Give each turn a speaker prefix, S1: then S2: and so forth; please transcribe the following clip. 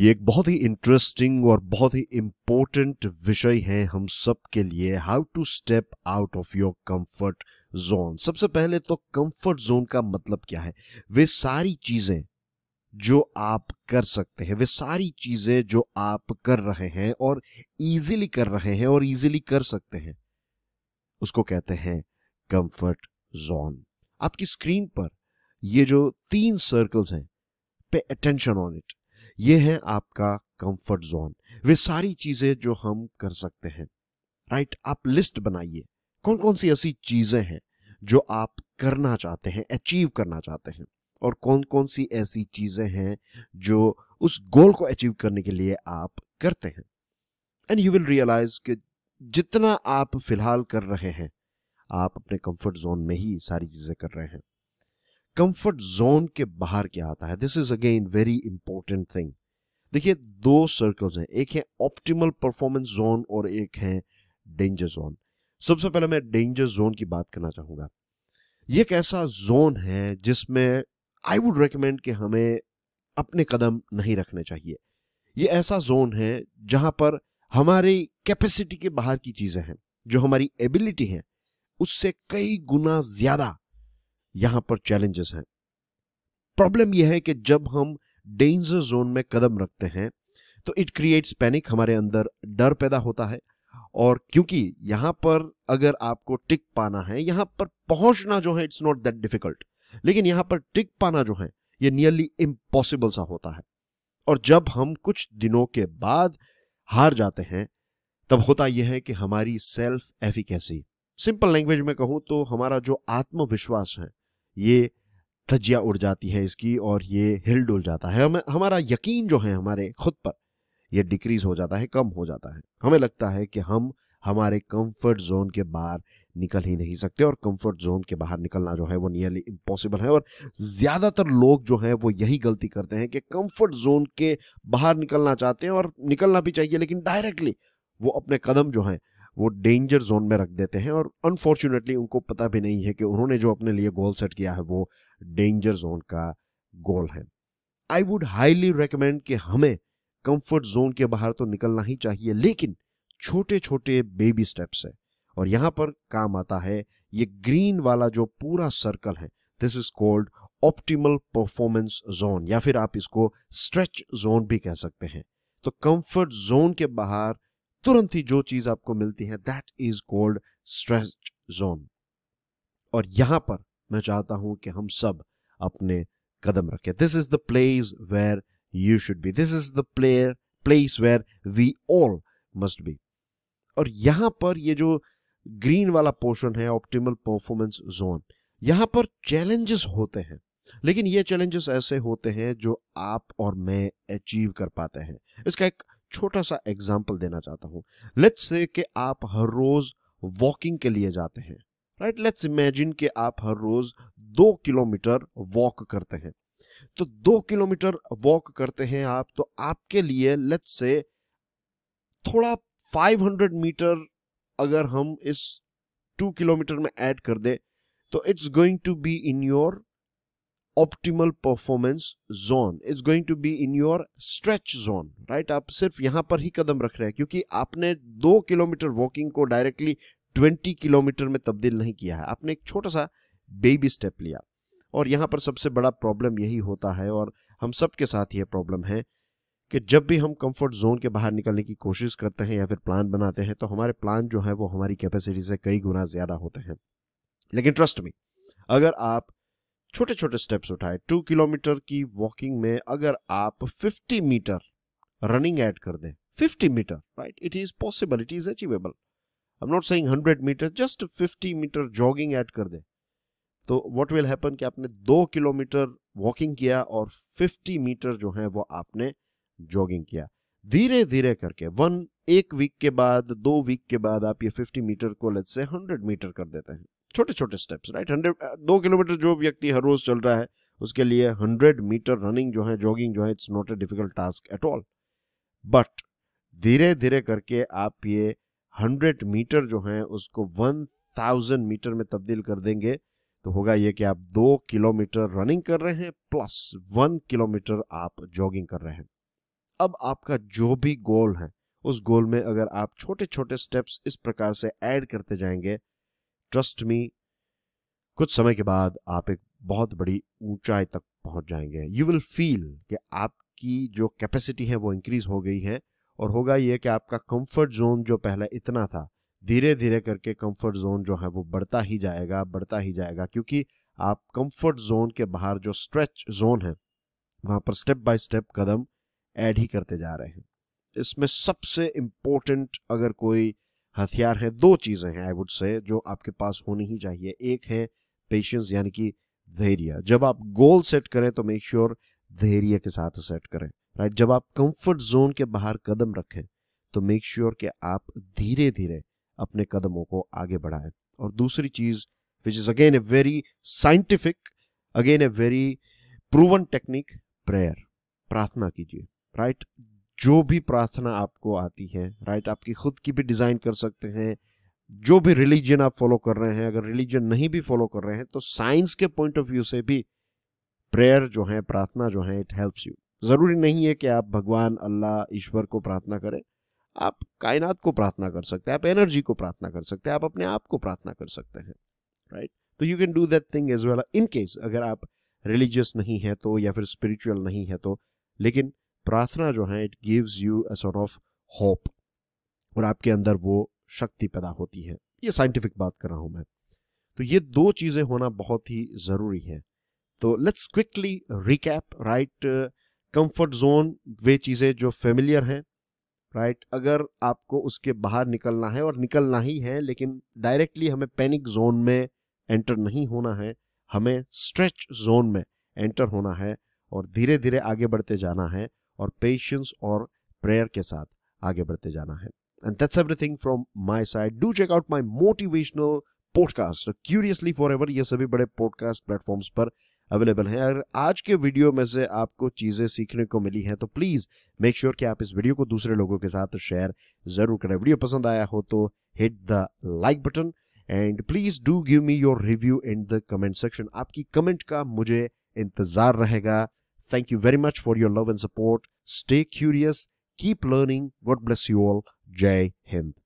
S1: ये एक बहुत ही इंटरेस्टिंग और बहुत ही इम्पोर्टेंट विषय है हम सब के लिए how to step out of your comfort zone सबसे पहले तो कंफर्ट जोन का मतलब क्या है वे सारी चीजें जो आप कर सकते हैं वे सारी चीजें जो आप कर रहे हैं और इजीली कर रहे हैं और इजीली कर सकते हैं उसको कहते हैं कंफर्ट जोन आपकी स्क्रीन पर ये जो तीन सर्कल्स हैं पे अटेंशन ऑन इट ये है आपका कंफर्ट जोन वे सारी चीजें जो हम कर सकते हैं राइट आप लिस्ट बनाइए कौन कौन सी ऐसी चीजें हैं जो आप करना चाहते हैं अचीव करना चाहते हैं और कौन कौन सी ऐसी चीजें हैं जो उस गोल को अचीव करने के लिए आप करते हैं एंड यू विल रियलाइज कि जितना आप फिलहाल कर रहे हैं आप अपने कंफर्ट जोन में ही सारी चीजें कर रहे हैं कंफर्ट जोन के बाहर क्या आता है this is again very important thing देखिए दो सर्कल्स हैं एक है ऑप्टिमल परफॉर्मेंस जोन और एक है डेंजर जोन सबसे पहले मैं डेंजर जोन की बात करना चाहूंगा ये एक ऐसा जोन है जिसमें आई वुड रिकमेंड कि हमें अपने कदम नहीं रखने चाहिए ये ऐसा जोन है जहां पर हमारी कैपेसिटी के बाहर की चीजें हैं जो हमारी एबिलिटी है उससे कई गुना ज्यादा यहां पर चैलेंजेस हैं प्रॉब्लम यह है कि जब हम डेंजर जोन में कदम रखते हैं तो इट क्रिएट्स पैनिक हमारे अंदर डर पैदा होता है और क्योंकि यहां पर अगर आपको टिक पाना है यहां पर पहुंचना जो है इट्स नॉट दैट डिफिकल्ट लेकिन यहां पर टिक पाना जो है ये नियरली इम्पॉसिबल सा होता है और जब हम कुछ दिनों के बाद हार जाते हैं तब होता यह है कि हमारी सेल्फ एफिकेसी सिंपल लैंग्वेज में कहूं तो हमारा जो आत्मविश्वास है ये धज्जिया उड़ जाती है इसकी और ये हिल डुल जाता है हमें हमारा यकीन जो है हमारे खुद पर ये डिक्रीज हो जाता है कम हो जाता है हमें लगता है कि हम हमारे कंफर्ट जोन के बाहर निकल ही नहीं सकते और कंफर्ट जोन के बाहर निकलना जो है वो नियरली इम्पॉसिबल है और ज़्यादातर लोग जो हैं वो यही गलती करते हैं कि कंफर्ट जोन के बाहर निकलना चाहते हैं और निकलना भी चाहिए लेकिन डायरेक्टली वो अपने कदम जो हैं वो डेंजर जोन में रख देते हैं और अनफॉर्चुनेटली उनको पता भी नहीं है कि उन्होंने जो अपने लिए गोल सेट किया है वो डेंजर जोन का गोल है आई वुड हाईली रिकमेंड कि हमें कंफर्ट जोन के बाहर तो निकलना ही चाहिए लेकिन छोटे छोटे बेबी स्टेप्स है और यहां पर काम आता है ये ग्रीन वाला जो पूरा सर्कल है this is called optimal performance zone या फिर आप इसको स्ट्रेच जोन भी कह सकते हैं तो कंफर्ट जोन के बाहर तुरंत ही जो चीज आपको मिलती है that is called stretch zone और यहां पर मैं चाहता हूं कि हम सब अपने कदम रखें this is the place where you should be this is the player place where we all must be और यहां पर ये जो ग्रीन वाला पोर्शन है ऑप्टिमल परफॉर्मेंस जोन यहां पर चैलेंजेस होते हैं लेकिन ये चैलेंजेस ऐसे होते हैं जो आप और मैं अचीव कर पाते हैं इसका एक छोटा सा एग्जाम्पल देना चाहता हूं लेट्स से कि आप हर रोज वॉकिंग के लिए जाते हैं राइट लेट्स इमेजिन कि आप हर रोज दो किलोमीटर वॉक करते हैं तो दो किलोमीटर वॉक करते हैं आप तो आपके लिए लेट्स से थोड़ा 500 मीटर अगर हम इस टू किलोमीटर में ऐड कर दे तो it's going to be in your optimal performance zone is going to be in your stretch zone right आप सिर्फ यहां पर ही कदम रख रहे हैं क्योंकि आपने दो किलोमीटर वॉकिंग को डायरेक्टली ट्वेंटी किलोमीटर में तब्दील नहीं किया है आपने एक छोटा सा बेबी स्टेप लिया और यहां पर सबसे बड़ा प्रॉब्लम यही होता है और हम सबके साथ ये प्रॉब्लम है कि जब भी हम कंफर्ट जोन के बाहर निकलने की कोशिश करते हैं या फिर प्लान बनाते हैं तो हमारे प्लान जो है वो हमारी कैपेसिटी से कई गुना ज़्यादा होते हैं लेकिन ट्रस्ट में अगर आप छोटे छोटे स्टेप्स उठाए टू किलोमीटर की वॉकिंग में अगर आप 50 मीटर रनिंग ऐड कर दें 50 metre right it is possible it is achievable I am not saying 100 metre just 50 metre jogging add कर दें तो व्हाट विल हैपन कि आपने दो किलोमीटर वॉकिंग किया और 50 मीटर जो है वो आपने जॉगिंग किया धीरे धीरे करके वन एक वीक के बाद दो वीक के बाद आप ये 50 मीटर को लेट से 100 मीटर कर देते हैं छोटे छोटे स्टेप्स राइट हंड्रेड दो किलोमीटर जो व्यक्ति हर रोज चल रहा है उसके लिए हंड्रेड मीटर रनिंग जो है जॉगिंग जो है it's not a difficult task at all but धीरे धीरे करके आप ये हंड्रेड मीटर जो है उसको वन थाउजेंड मीटर में तब्दील कर देंगे तो होगा ये कि आप दो किलोमीटर रनिंग कर रहे हैं प्लस वन किलोमीटर आप जॉगिंग कर रहे हैं अब आपका जो भी गोल है उस गोल में अगर आप छोटे छोटे स्टेप्स इस प्रकार से ऐड करते जाएंगे ट्रस्ट मी कुछ समय के बाद आप एक बहुत बड़ी ऊंचाई तक पहुंच जाएंगे यू विल फील कि आपकी जो कैपेसिटी है वो इंक्रीज हो गई है और होगा ये कि आपका कंफर्ट जोन जो पहले इतना था धीरे धीरे करके कंफर्ट जोन जो है वो बढ़ता ही जाएगा बढ़ता ही जाएगा क्योंकि आप कंफर्ट जोन के बाहर जो स्ट्रेच जोन है वहां पर स्टेप बाय स्टेप कदम ऐड ही करते जा रहे हैं इसमें सबसे इम्पोर्टेंट अगर कोई हथियार है दो चीज़ें हैं आई वुड से जो आपके पास होनी ही चाहिए एक है पेशेंस यानी कि धैर्य जब आप गोल सेट करें तो मेक श्योर धैर्य के साथ सेट करें राइट जब आप कंफर्ट जोन के बाहर कदम रखें तो मेक श्योर कि आप धीरे धीरे अपने कदमों को आगे बढ़ाएं और दूसरी चीज़ which is again a very scientific again a very proven technique prayer प्रार्थना कीजिए राइट जो भी प्रार्थना आपको आती है राइट आपकी खुद की भी डिज़ाइन कर सकते हैं जो भी रिलीजन आप फॉलो कर रहे हैं अगर रिलीजन नहीं भी फॉलो कर रहे हैं तो साइंस के पॉइंट ऑफ व्यू से भी प्रेयर जो है प्रार्थना जो है इट हेल्प्स यू ज़रूरी नहीं है कि आप भगवान अल्लाह ईश्वर को प्रार्थना करें आप कायनात को प्रार्थना कर सकते हैं आप एनर्जी को प्रार्थना कर सकते हैं आप अपने आप को प्रार्थना कर सकते हैं राइट तो you can do that thing as well in case अगर आप रिलीजियस नहीं है तो या फिर स्पिरिचुअल नहीं है तो लेकिन प्रार्थना जो है it gives you a sort of hope और आपके अंदर वो शक्ति पैदा होती है ये साइंटिफिक बात कर रहा हूं मैं तो ये दो चीजें होना बहुत ही जरूरी है तो let's quickly recap right comfort zone वे चीजें जो फेमिलियर हैं राइट right? अगर आपको उसके बाहर निकलना है और निकलना ही है लेकिन डायरेक्टली हमें पैनिक जोन में एंटर नहीं होना है हमें स्ट्रेच जोन में एंटर होना है और धीरे धीरे आगे बढ़ते जाना है और पेशेंस और प्रेयर के साथ आगे बढ़ते जाना है and that's everything from my side do check out my motivational podcast curiously forever ये सभी बड़े पॉडकास्ट प्लेटफॉर्म्स पर अवेलेबल हैं अगर आज के वीडियो में से आपको चीज़ें सीखने को मिली हैं तो प्लीज़ मेक श्योर कि आप इस वीडियो को दूसरे लोगों के साथ शेयर ज़रूर करें वीडियो पसंद आया हो तो hit the like button and please do give me your review in the comment section आपकी कमेंट का मुझे इंतज़ार रहेगा Thank you very much for your love and support. Stay curious. Keep learning. God bless you all. Jai Hind.